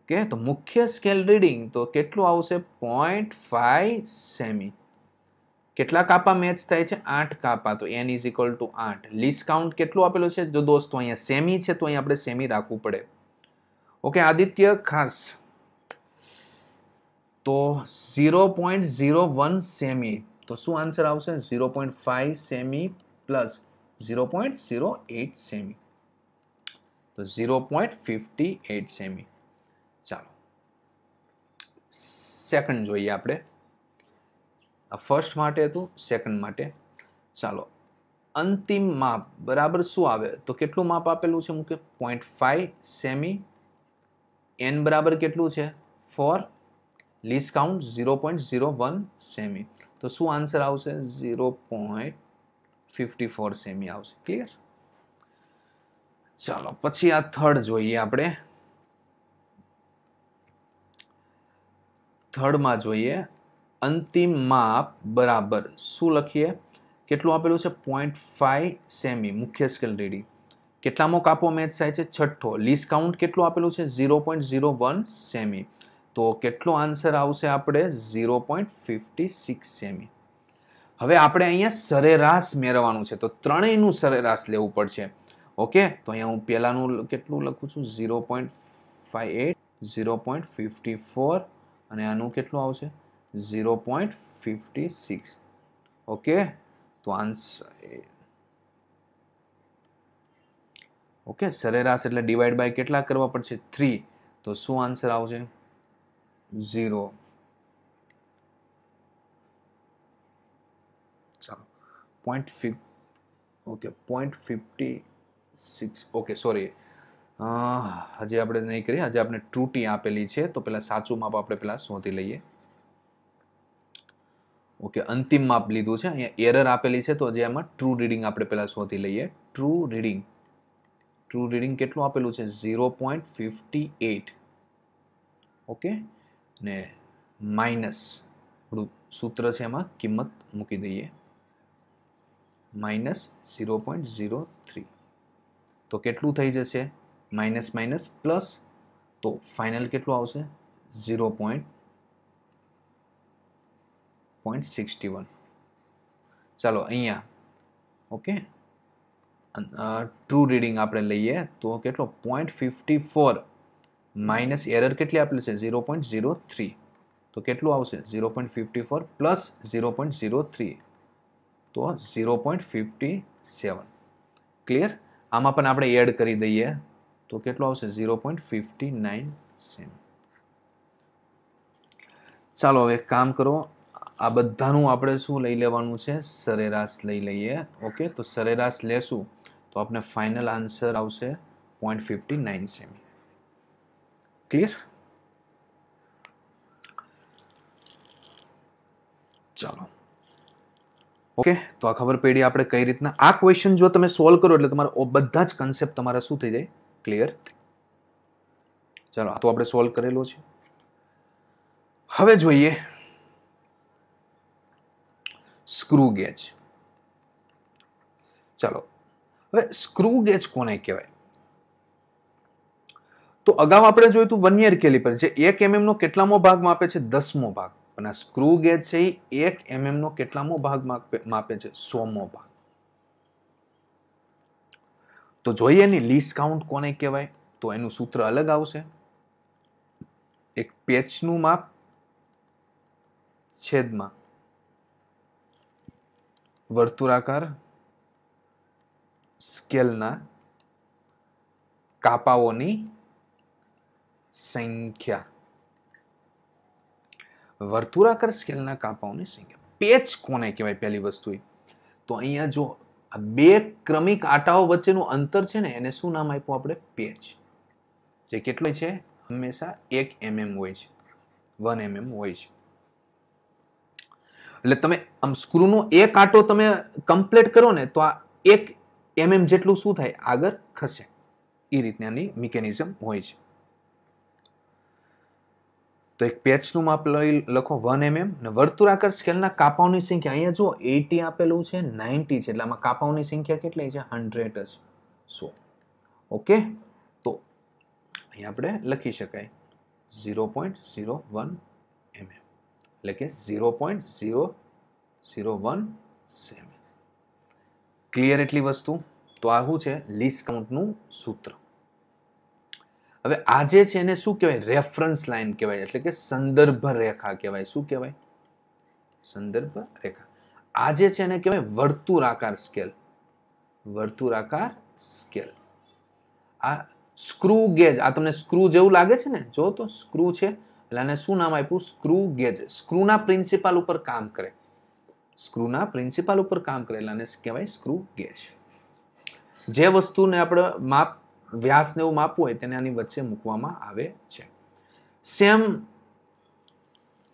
ઓકે તો મુખ્ય સ્કેલ રીડિંગ તો કેટલું આવશે પોઈન્ટ ફાઈવ સેમી કેટલા કાપા મેચ થાય છે આઠ કાપા તો એન ઇઝ ઇક્વલ ટુ આઠ લીસ કાઉન્ટ કેટલું આપેલું છે જો દોસ્તો અહીંયા સેમી છે તો અહીંયા આપણે સેમી રાખવું પડે ઓકે આદિત્ય ખાસ તો ઝીરો પોઈન્ટ ઝીરો વન સેમી તો શું આન્સર આવશે ઝીરો પોઈન્ટ ફાઇવ સેમી plus zero point zero eight સેમી તો ઝીરો પોઈન્ટ ફિફ્ટી એઇટ સેમી ચાલો સેકન્ડ જોઈએ આપણે આ ફર્સ્ટ માટે હતું સેકન્ડ માટે ચાલો અંતિમ માપ બરાબર શું આવે તો કેટલું માપ આપેલું છે મૂકે પોઈન્ટ ફાઇવ સેમી એન બરાબર કેટલું છે four least count zero point zero one સેમી તો શું આન્સર આવશે ઝીરો પોઈન્ટ ફિફ્ટી ફોર સેમી આવશે ક્લિયર ચાલો પછી આ થર્ડ જોઈએ આપણે થર્ડમાં જોઈએ અંતિમ માપ બરાબર શું લખીએ કેટલું આપેલું છે પોઈન્ટ ફાઈવ સેમી મુખ્ય સ્કેલ રીડિંગ કેટલામો કાપો મેચ થાય છે છઠ્ઠો લીસ કાઉન્ટ કેટલું આપેલું છે ઝીરો પોઈન્ટ ઝીરો વન સેમી તો કેટલો આન્સર આવશે આપણે ઝીરો પોઈન્ટ ફિફ્ટી સિક્સ સેમી હવે આપણે અહીંયા સરેરાશ મેળવવાનું છે તો ત્રણેયનું સરેરાશ લેવું પડશે ઓકે તો અહીંયા હું પહેલાંનું કેટલું લખું છું zero point five eight zero point fifty four અને આનું કેટલું આવશે zero point fifty six okay તો આન્સર ઓકે સરેરાશ એટલે ડિવાઈડ બાય કેટલા કરવા પડશે થ્રી તો શું આન્સર આવશે ઝીરો ચાલો point fif okay point fifty six okay sorry હજી આપણે નહીં કરીએ આજે આપણે ત્રુટી આપેલી છે તો પહેલાં સાચું માપ આપણે પેલા શોધી લઈએ ઓકે અંતિમ માપ લીધું છે અહીંયા એરર આપેલી છે તો હજી એમાં ટ્રુ રીડિંગ આપણે પહેલાં શોધી લઈએ ટ્રુ રીડિંગ ટ્રુ રીડિંગ કેટલું આપેલું છે zero point fifty eight okay ને માઇનસ થોડું સૂત્ર છે એમાં કિંમત મૂકી દઈએ minus zero point zero three તો કેટલું થઈ જશે માઇનસ માઇનસ પ્લસ તો ફાઇનલ કેટલું આવશે zero point point sixty one ચાલો અહીંયા ઓકે ટ્રુ રીડિંગ આપણે લઈએ તો કેટલો point fifty four minus error કેટલી આપેલી છે ઝીરો પોઈન્ટ ઝીરો થ્રી તો કેટલું આવશે zero point fifty four plus zero point zero three તો zero point fifty seven clear આમાં પણ આપણે એડ કરી દઈએ તો કેટલું આવશે ઝીરો પોઈન્ટ ફિફ્ટી નાઇન સેમ ચાલો હવે કામ કરો આ બધાનું આપણે શું લઈ લેવાનું છે સરેરાશ લઈ લઈએ ઓકે તો સરેરાશ લેશું તો આપણે ફાઇનલ આન્સર આવશે પોઈન્ટ ફિફ્ટી નાઇન સેમી ક્લિયર ચાલો ઓકે તો આ ખબર પેઢી આપણે કઈ રીતના આ ક્વેશ્ચન જો તમે સોલ્વ કરો એટલે તમારા બધા જ કન્સેપ્ટ તમારા શું થઈ જાય ક્લિયર ચાલો આ તો આપણે સોલ્વ કરેલો છે હવે જોઈએ સ્ક્રૂ ગેજ ચાલો હવે સ્ક્રૂ ગેજ કોને કહેવાય તો અગાઉ આપણે જોયું હતું વન યર કેલિપર જે એક નો કેટલામો ભાગ માપે છે દસમો ભાગ અને આ સ્ક્રૂ ગેજ છે એ એક એમએમનો કેટલામો ભાગ માપે છે સોમો ભાગ તો જોઈએ એની લીસ કાઉન્ટ કોને કહેવાય તો એનું સૂત્ર અલગ આવશે એક પેચનું માપ છેદમાં વર્તુળાકાર સ્કેલના કાપાઓની સંખ્યા વર્તુળાકાર સ્કેલના કાપાઓની સંખ્યા પેચ કોને કહેવાય પહેલી વસ્તુ તો અહીંયા જો આ બે ક્રમિક આટાઓ વચ્ચેનું અંતર છે ને એને શું નામ આપ્યું આપણે પેચ જે કેટલો છે હંમેશા એક એમએમ હોય છે વન એમએમ હોય છે એટલે તમે આમ સ્ક્રૂનો એક આટો તમે કમ્પ્લીટ કરો ને તો આ એક એમએમ જેટલું શું થાય આગળ ખસે એ રીતની આની મિકેનિઝમ હોય છે તો એક પેચનું માપ લઈ લખો વન એમએમ અને વર્તુળાકાર સ્કેલના કાપાઓની સંખ્યા અહીંયા જો એટી આપેલું છે નાઇન્ટી છે એટલે આમાં કાપાઓની સંખ્યા કેટલી છે હંડ્રેડ જ સો ઓકે તો અહીં આપણે લખી શકાય zero point zero one mm એટલે કે zero point zero zero one સેમ ક્લિયર એટલી વસ્તુ તો આ શું છે લીસ કાઉન્ટનું સૂત્ર હવે આજે છે એને શું કહેવાય રેફરન્સ લાઇન કહેવાય એટલે કે સંદર્ભ રેખા કહેવાય શું કહેવાય સંદર્ભ રેખા આજે છે એને કહેવાય વર્તુળ આકાર સ્કેલ વર્તુળ આકાર સ્કેલ આ સ્ક્રૂ ગેજ આ તમને સ્ક્રૂ જેવું લાગે છે ને જો તો સ્ક્રૂ છે એટલે આને શું નામ આપ્યું સ્ક્રૂ ગેજ સ્ક્રૂના પ્રિન્સિપાલ ઉપર કામ કરે સ્ક્રૂના પ્રિન્સિપાલ ઉપર કામ કરે એટલે આને કહેવાય સ્ક્રૂ ગેજ જે વસ્તુને આપણે માપ વ્યાસને એવું માપવું હોય તેને આની વચ્ચે મૂકવામાં આવે છે સેમ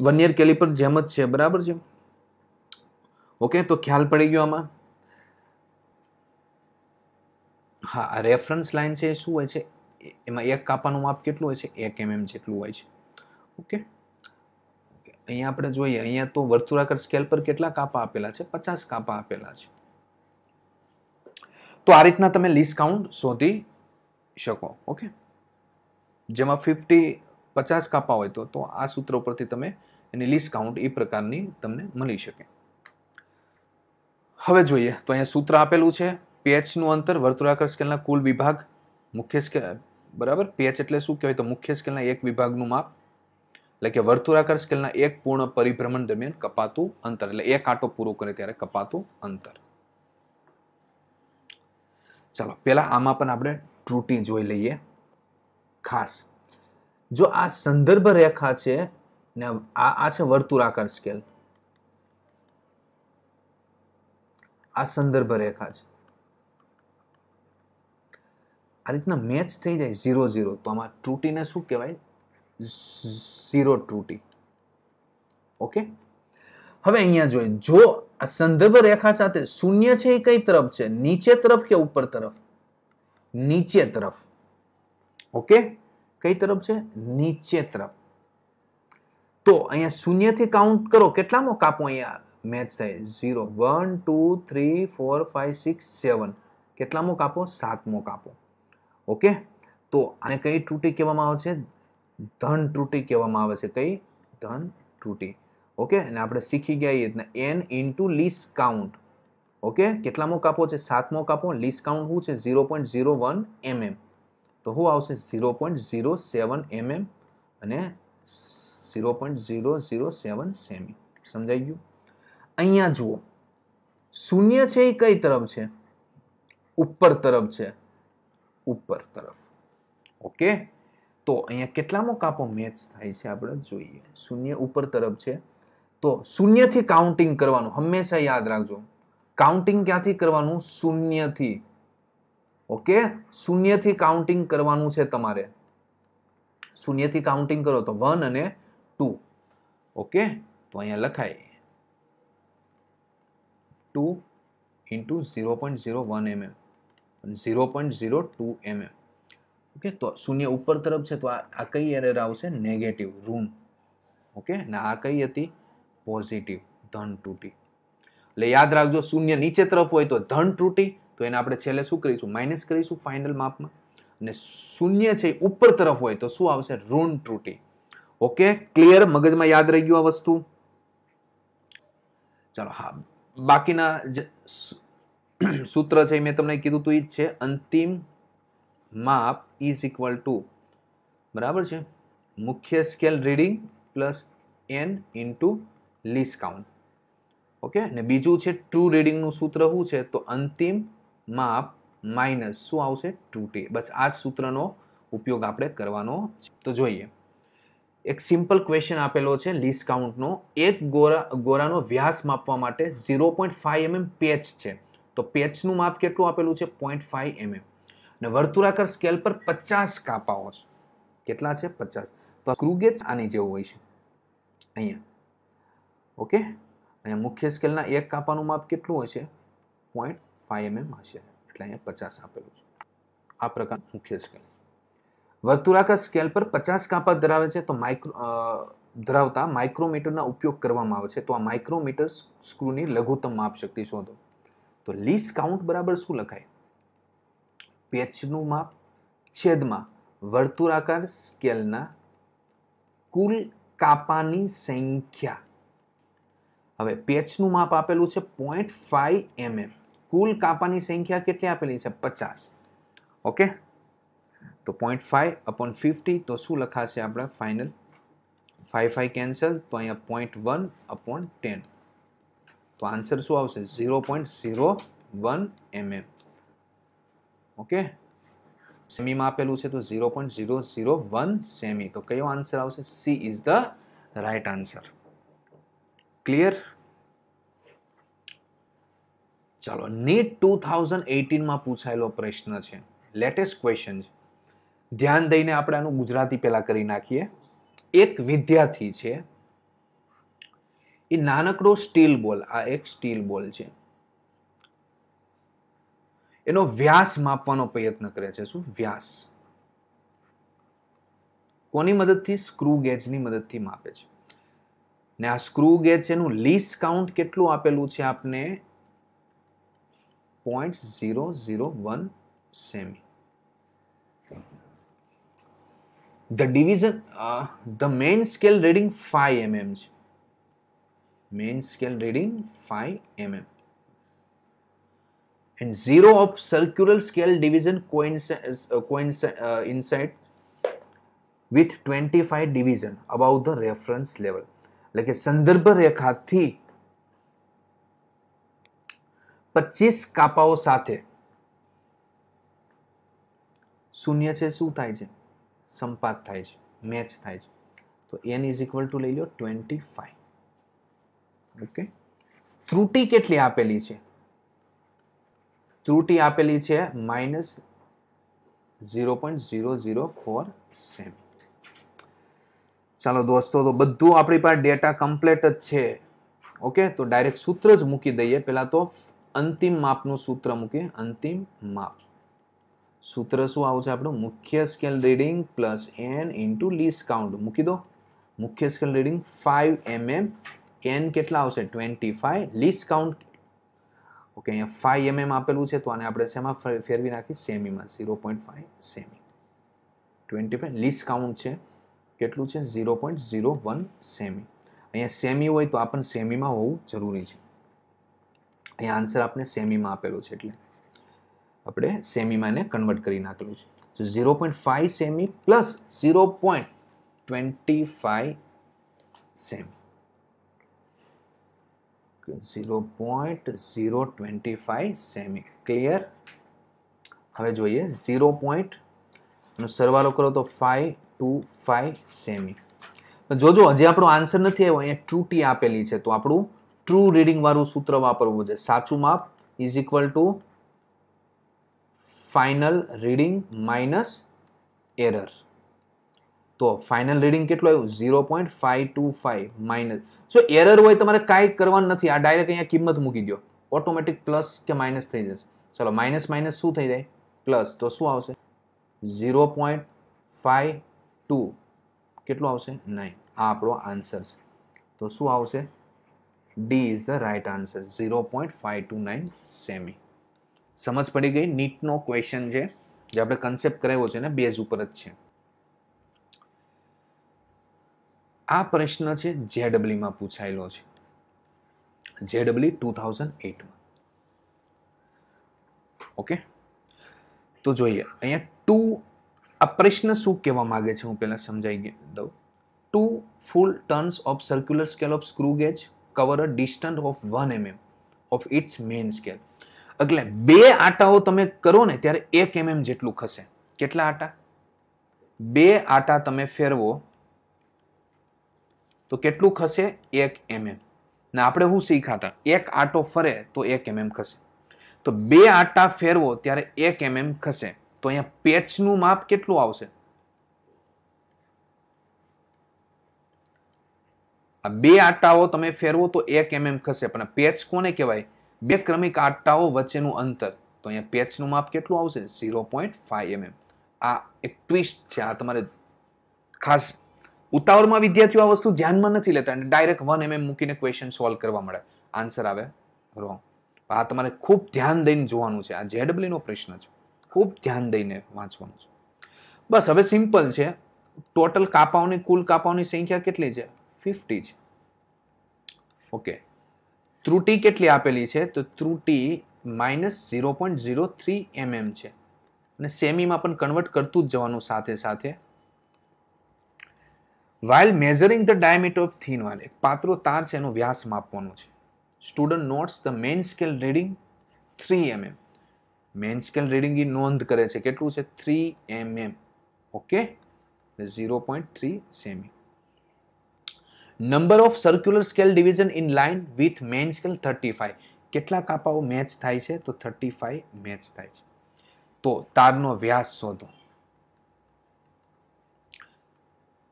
વનિયર કેલિપર જેમ જ છે બરાબર છે ઓકે તો ખ્યાલ પડી ગયો આમાં હા આ રેફરન્સ લાઇન છે એ શું હોય છે એમાં એક કાપાનું માપ કેટલું હોય છે એક એમએમ જેટલું હોય છે ઓકે અહીંયા આપણે જોઈએ અહીંયા તો વર્તુળાકાર સ્કેલ પર કેટલા કાપા આપેલા છે પચાસ કાપા આપેલા છે તો આ રીતના તમે લિસ્ટ કાઉન્ટ શોધી શકો ઓકે જેમાં ફિફ્ટી પચાસ કાપા હોય તો તો આ સૂત્ર ઉપરથી તમે એની લિસ્ટ કાઉન્ટ એ પ્રકારની તમને મળી શકે હવે જોઈએ તો અહીંયા સૂત્ર આપેલું છે પીએચનું અંતર વર્તુળાકાર સ્કેલના કુલ વિભાગ મુખ્ય સ્કેલ બરાબર પીએચ એટલે શું કહેવાય તો મુખ્ય સ્કેલના એક વિભાગનું માપ એટલે કે વર્તુળાકાર સ્કેલના એક પૂર્ણ પરિભ્રમણ દરમિયાન કપાતું અંતર એટલે એક આંટો પૂરો કરે ત્યારે કપાતું અંતર ચાલો પહેલાં આમાં પણ આપણે ત્રુટી જોઈ લઈએ ખાસ જો આ સંદર્ભ રેખા છે ને આ આ છે વર્તુળાકાર સ્કેલ આ સંદર્ભ રેખા છે આ રીતના મેચ થઈ જાય ઝીરો ઝીરો તો આમાં ત્રુટીને શું કહેવાય ઝીરો ત્રુટી ઓકે હવે અહીંયા જોઈએ જો આ સંદર્ભ રેખા સાથે શૂન્ય છે એ કઈ તરફ છે નીચે તરફ કે ઉપર તરફ નીચે તરફ ઓકે કઈ તરફ છે નીચે તરફ તો અહીંયા શૂન્યથી કાઉન્ટ કરો કેટલામાં કાપો અહીંયા મેચ થાય zero one two three four five six seven કેટલામો કાપો સાતમો કાપો ઓકે તો આને કઈ ત્રુટિ કહેવામાં આવે છે ધન ત્રુટિ કહેવામાં આવે છે કઈ ધન ત્રુટિ ઓકે અને આપણે શીખી ગયા એ રીતના N into least count okay કેટલામો કાપો છે સાતમો કાપો લીસ કાઉન્ટ શું છે zero point zero one mm તો શું આવશે zero point zero seven mm અને zero point zero zero seven સેમી સમજાઈ ગયું અહીંયા જુઓ શૂન્ય છે એ કઈ તરફ છે ઉપર તરફ છે ઉપર તરફ ઓકે તો અહીંયા કેટલામો કાપો મેચ થાય છે આપણે જોઈએ શૂન્ય ઉપર તરફ છે તો શૂન્યથી કાઉન્ટિંગ કરવાનું હંમેશા યાદ રાખજો કાઉન્ટિંગ ક્યાંથી કરવાનું શૂન્યથી ઓકે શૂન્યથી કાઉન્ટિંગ કરવાનું છે તમારે શૂન્યથી કાઉન્ટિંગ કરો તો વન અને ટુ ઓકે તો અહીંયા લખાય two into zero point zero one mm zero point zero two mm okay તો શૂન્ય ઉપર તરફ છે તો આ કઈ એરર આવશે નેગેટિવ ઋણ ઓકે ને આ કઈ હતી પોઝિટિવ ધન તૂટી એટલે યાદ રાખજો શૂન્ય નીચે તરફ હોય તો ધન ત્રુટી તો એને આપણે છેલ્લે શું કરીશું માઇનસ કરીશું ફાઇનલ માપમાં અને શૂન્ય છે ઉપર તરફ હોય તો શું આવશે ઋણ ત્રુટી ઓકે ક્લિયર મગજમાં યાદ રહી ગયું આ વસ્તુ ચાલો હા બાકીના જે સૂત્ર છે મેં તમને કીધું તું એ જ છે અંતિમ માપ ઇઝ ઇક્વલ ટુ બરાબર છે મુખ્ય scale reading plus N into least count okay ને બીજું છે ટ્રુ રીડિંગનું સૂત્ર શું છે તો અંતિમ માપ માઇનસ શું આવશે ટુ ટી બસ આ જ સૂત્રનો ઉપયોગ આપણે કરવાનો છે તો જોઈએ એક સિમ્પલ ક્વેશ્ચન આપેલો છે લીસ કાઉન્ટનો એક ગોરા ગોરાનો વ્યાસ માપવા માટે ઝીરો પોઈન્ટ ફાઈવ એમએમ પેચ છે તો પેચનું માપ કેટલું આપેલું છે પોઈન્ટ ફાઈવ એમએમ અને વર્તુળાકાર સ્કેલ પર પચાસ કાપાઓ છે કેટલા છે પચાસ તો સ્ક્રૂગેજ આની જેવું હોય છે અહીંયા ઓકે અહીંયા મુખ્ય સ્કેલના એક કાપાનું માપ કેટલું હશે પોઈન્ટ ફાઈવ એમએમ હશે એટલે અહીંયા પચાસ આપેલું છે આ પ્રકાર મુખ્ય સ્કેલ વર્તુળાકાર સ્કેલ પર પચાસ કાપા ધરાવે છે તો માઇક્રો ધરાવતા માઇક્રોમીટરના ઉપયોગ કરવામાં આવે છે તો આ માઇક્રોમીટર સ્ક્રૂની લઘુત્તમ માપ શક્તિ શોધો તો લીસ કાઉન્ટ બરાબર શું લખાય પેચનું માપ છેદમાં વર્તુળાકાર સ્કેલના કુલ કાપાની સંખ્યા હવે પેચનું માપ આપેલું છે પોઈન્ટ ફાઈવ એમએમ કુલ કાપાની સંખ્યા કેટલી આપેલી છે પચાસ ઓકે તો પોઈન્ટ ફાઈવ અપોન ફિફ્ટી તો શું લખાશે આપણે ફાઇનલ ફાઈવ ફાઈવ કેન્સલ તો અહીંયા પોઈન્ટ વન અપોન ટેન તો આન્સર શું આવશે zero point zero one mm okay સેમીમાં આપેલું છે તો zero point zero zero one સેમી તો કયો આન્સર આવશે C is the right answer clear ચાલો નીટ ટુ થાઉઝન્ડ એટીનમાં પૂછાયેલો પ્રશ્ન છે લેટેસ્ટ ક્વેશ્ચન છે ધ્યાન દઈને આપણે આનું ગુજરાતી પહેલાં કરી નાખીએ એક વિદ્યાર્થી છે એ નાનકડો સ્ટીલ બોલ આ એક સ્ટીલ બોલ છે એનો વ્યાસ માપવાનો પ્રયત્ન કરે છે શું વ્યાસ કોની મદદથી સ્ક્રૂ ગેજની મદદથી માપે છે ને આ સ્ક્રૂ ગેજ છે એનું લીસ કાઉન્ટ કેટલું આપેલું છે આપને પોઈન્ટ ઝીરો ઝીરો વન સેમી the division the main scale reading five mm છે main scale reading five mm and 0 of circular scale division coincides, uh, coincide, uh, inside with 25 division above the reference level. એટલે કે સંદર્ભ રેખાથી પચીસ કાપાઓ સાથે શૂન્ય છે શું થાય છે સંપાત થાય છે મેચ થાય છે તો એન ઇઝ ઇક્વલ ટુ લઈ લો ટ્વેન્ટી ફાઈવ ઓકે ત્રુટિ કેટલી આપેલી છે ત્રુટિ આપેલી છે minus zero point zero zero four સેમી ચાલો દોસ્તો તો બધું આપણી પાસે ડેટા કમ્પ્લેટ જ છે ઓકે તો ડાયરેક્ટ સૂત્ર જ મૂકી દઈએ પહેલાં તો અંતિમ માપનું સૂત્ર મૂકીએ અંતિમ માપ સૂત્ર શું આવશે આપણું મુખ્ય scale reading plus N into least count મૂકી દો મુખ્ય scale reading five mm N કેટલા આવશે twenty five least count okay અહીંયા ફાઇવ એમએમ mm આપેલું છે તો આને આપણે શેમાં ફેરવી નાખીએ સેમીમાં ઝીરો પોઈન્ટ ફાઇવ સેમી ટ્વેન્ટી ફાઇવ લીસ કાઉન્ટ છે કેટલું છે ઝીરો પોઈન્ટ ઝીરો વન સેમી અહીંયા સેમી હોય તો આપણને સેમીમાં હોવું જરૂરી છે અહીંયા આન્સર આપણે સેમીમાં આપેલો છે એટલે આપણે સેમીમાં એને કન્વર્ટ કરી નાખેલું છે તો ઝીરો પોઈન્ટ ફાઇવ સેમી plus zero point twenty five સેમી zero point zero twenty five સેમી ક્લિયર હવે જોઈએ ઝીરો પોઈન્ટ સરવાળો કરો તો ફાઇવ ટુ ફાઈવ સેમી જોજો હજી આપણો આન્સર નથી આવ્યો અહીંયા ટી આપેલી છે તો આપણું ટ્રુ વાળું સૂત્ર વાપરવું છે સાચું માપ is equal to final reading minus error તો ફાઇનલ રીડિંગ કેટલું આવ્યું zero point five two five minus જો એરર હોય તમારે કાંઈ કરવાનું નથી આ ડાયરેક્ટ અહીંયા કિંમત મૂકી દો ઓટોમેટિક પ્લસ કે માઇનસ થઈ જશે ચલો માઇનસ માઇનસ શું થઈ જાય પ્લસ તો શું આવશે ઝીરો પોઈન્ટ ફાઈવ ટુ કેટલું આવશે નહીં આ આપણો આન્સર છે તો શું આવશે D is the right answer zero point five two nine સેમી સમજ પડી ગઈ નીટનો ક્વેશ્ચન છે જે આપણે કન્સેપ્ટ કરાવ્યો છે ને બેઝ ઉપર જ છે આ પ્રશ્ન છે જેડબલીમાં પૂછાયેલો છે જેડબલી ટુ થાઉઝન્ડ એટમાં ઓકે તો જોઈએ અહીંયા ટુ આ પ્રશ્ન શું કહેવા માગે છે હું પહેલાં સમજાવી દઉં two full turns of circular scale of screw gauge cover a distance of one mm of its main scale એટલે બે આટાઓ તમે કરો ને ત્યારે એક એમએમ mm જેટલું ખસે કેટલા આટા બે આટા તમે ફેરવો તો કેટલું ખસે એક એમએમ mm. ને આપણે શું શીખ્યા હતા એક આટો ફરે તો એક એમએમ mm ખસે તો બે આટા ફેરવો ત્યારે એક એમએમ ખસે તો અહીંયા પેચનું માપ કેટલું આવશે આ બે આટાઓ તમે ફેરવો તો એક એમએમ ખસે પણ પેચ કોને કહેવાય બે ક્રમિક આટાઓ વચ્ચેનું અંતર તો અહીંયા પેચનું માપ કેટલું આવશે ઝીરો પોઈન્ટ ફાઈવ એમએમ આ એક ટ્વિસ્ટ છે આ તમારે ખાસ ઉતાવળમાં વિદ્યાર્થીઓ આ વસ્તુ ધ્યાનમાં નથી લેતા અને ડાયરેક્ટ વન એમએમ મૂકીને ક્વેશ્ચન સોલ્વ કરવા મળે આન્સર આવે રોંગ આ તમારે ખૂબ ધ્યાન દઈને જોવાનું છે આ જેડબલીનો પ્રશ્ન છે ખૂબ ધ્યાન દઈને વાંચવાનું છે બસ હવે સિમ્પલ છે ટોટલ કાપાઓની કુલ કાપાઓની સંખ્યા કેટલી છે ફિફ્ટી છે ઓકે ત્રુટી કેટલી આપેલી છે તો ત્રુટી minus zero point zero three mm છે અને સેમીમાં પણ કન્વર્ટ કરતું જ જવાનું સાથે સાથે while measuring the diameter of thin wire એક પાત્રો તાર છે એનો વ્યાસ માપવાનો છે student notes the main scale reading three mm main scale reading એ નોંધ કરે છે કેટલું છે three mm okay zero point three સેમી number of circular scale division in line with main scale thirty five કેટલા કાપાઓ મેચ થાય છે તો થર્ટી ફાઈવ મેચ થાય છે તો તારનો વ્યાસ શોધો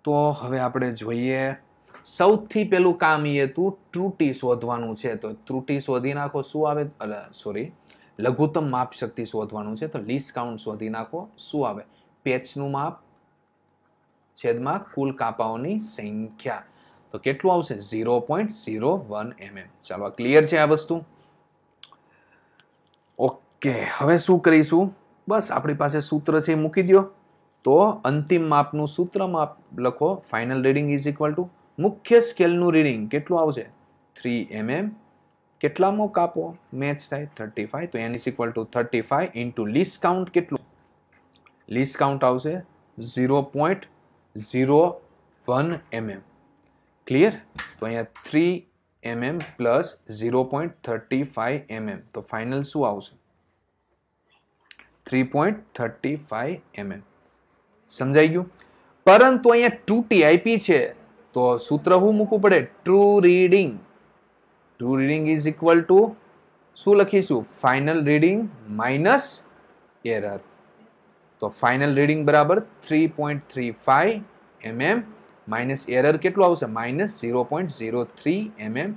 તો હવે આપણે જોઈએ સૌથી પેલું કામ એ હતું ત્રુટી શોધવાનું છે તો ત્રુટી શોધી નાખો શું આવે સોરી લઘુત્તમ માપ શક્તિ શોધવાનું છે તો લીસ્ટ કાઉન્ટ શોધી નાખો શું આવે પેચનું માપ છેદમાં કુલ કાપાઓની સંખ્યા તો કેટલું આવશે zero point zero one mm ચાલો આ ક્લિયર છે આ વસ્તુ ઓકે હવે શું કરીશું બસ આપણી પાસે સૂત્ર છે એ મૂકી દો તો અંતિમ માપનું સૂત્ર માપ લખો final reading is equal to મુખ્ય સ્કેલનું રીડિંગ કેટલું આવશે થ્રી એમએમ કેટલામો કાપો મેચ થાય થર્ટી ફાઈવ તો N is equal to thirty five into least count કેટલું લીસ કાઉન્ટ આવશે zero point zero one mm clear તો અહીંયા three mm plus zero point thirty five mm તો ફાઇનલ શું આવશે three point thirty five mm સમજાઈ ગયું પરંતુ અહીંયા ટુ ટી આઈપી છે તો સૂત્ર હું મૂકવું પડે true reading true reading is equal to શું લખીશું ફાઇનલ રીડિંગ માઇનસ એરર તો ફાઇનલ રીડિંગ બરાબર three point three five mm minus error કેટલું આવશે minus zero point zero three mm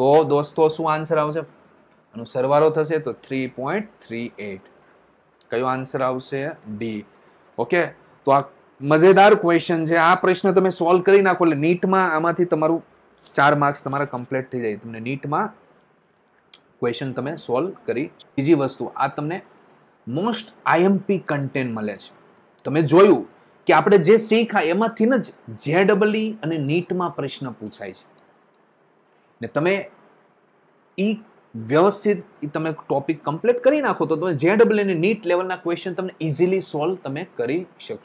તો દોસ્તો શું આન્સર આવશે આનો સરવારો થશે તો થ્રી પોઈન્ટ થ્રી એટ કયો આન્સર આવશે ડી ઓકે તો આ મજેદાર ક્વેશ્ચન છે આ પ્રશ્ન તમે સોલ્વ કરી નાખો એટલે નીટમાં આમાંથી તમારું ચાર માર્ક્સ તમારા કમ્પ્લીટ થઈ જાય તમને નીટમાં ક્વેશ્ચન તમે સોલ્વ કરી બીજી વસ્તુ આ તમને મોસ્ટ આઈએમપી કન્ટેન્ટ મળે છે તમે જોયું કે આપણે જે શીખાય એમાંથી જ જે ડબલઈ અને નીટમાં પ્રશ્ન પૂછાય છે ને તમે એ વ્યવસ્થિત તમે ટોપિક કમ્પ્લીટ કરી નાખો તો તમે જે ડબલ અને નીટ લેવલના ક્વેશ્ચન તમે ઇઝીલી સોલ્વ તમે કરી શકશો